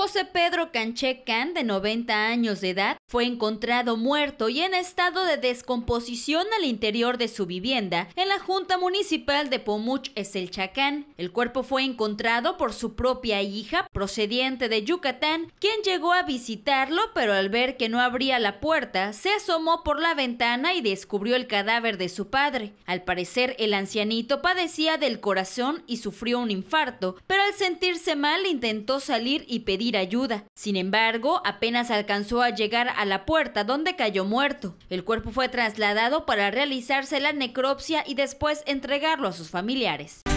José Pedro Can, de 90 años de edad, fue encontrado muerto y en estado de descomposición al interior de su vivienda en la Junta Municipal de Pomuch Eselchacán. El cuerpo fue encontrado por su propia hija, procediente de Yucatán, quien llegó a visitarlo, pero al ver que no abría la puerta, se asomó por la ventana y descubrió el cadáver de su padre. Al parecer, el ancianito padecía del corazón y sufrió un infarto, pero al sentirse mal intentó salir y pedir ayuda. Sin embargo, apenas alcanzó a llegar a la puerta donde cayó muerto. El cuerpo fue trasladado para realizarse la necropsia y después entregarlo a sus familiares.